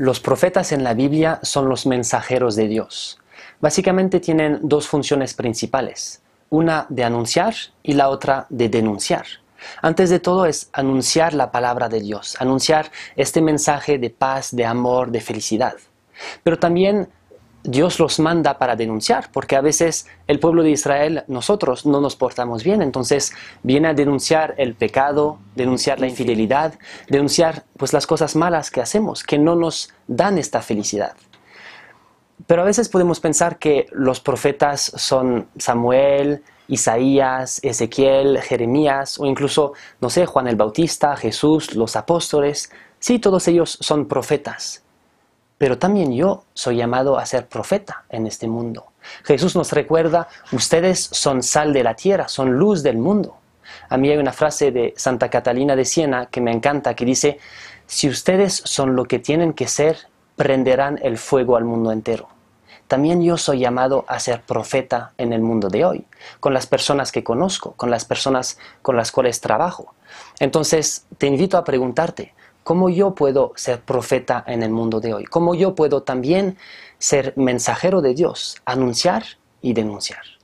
Los profetas en la Biblia son los mensajeros de Dios. Básicamente tienen dos funciones principales, una de anunciar y la otra de denunciar. Antes de todo es anunciar la palabra de Dios, anunciar este mensaje de paz, de amor, de felicidad. Pero también Dios los manda para denunciar, porque a veces el pueblo de Israel, nosotros no nos portamos bien, entonces viene a denunciar el pecado, denunciar la infidelidad, denunciar pues las cosas malas que hacemos, que no nos dan esta felicidad. Pero a veces podemos pensar que los profetas son Samuel, Isaías, Ezequiel, Jeremías o incluso, no sé, Juan el Bautista, Jesús, los apóstoles. Sí, todos ellos son profetas, pero también yo soy llamado a ser profeta en este mundo. Jesús nos recuerda, ustedes son sal de la tierra, son luz del mundo. A mí hay una frase de Santa Catalina de Siena que me encanta, que dice, si ustedes son lo que tienen que ser, prenderán el fuego al mundo entero. También yo soy llamado a ser profeta en el mundo de hoy, con las personas que conozco, con las personas con las cuales trabajo. Entonces, te invito a preguntarte, ¿Cómo yo puedo ser profeta en el mundo de hoy? ¿Cómo yo puedo también ser mensajero de Dios, anunciar y denunciar?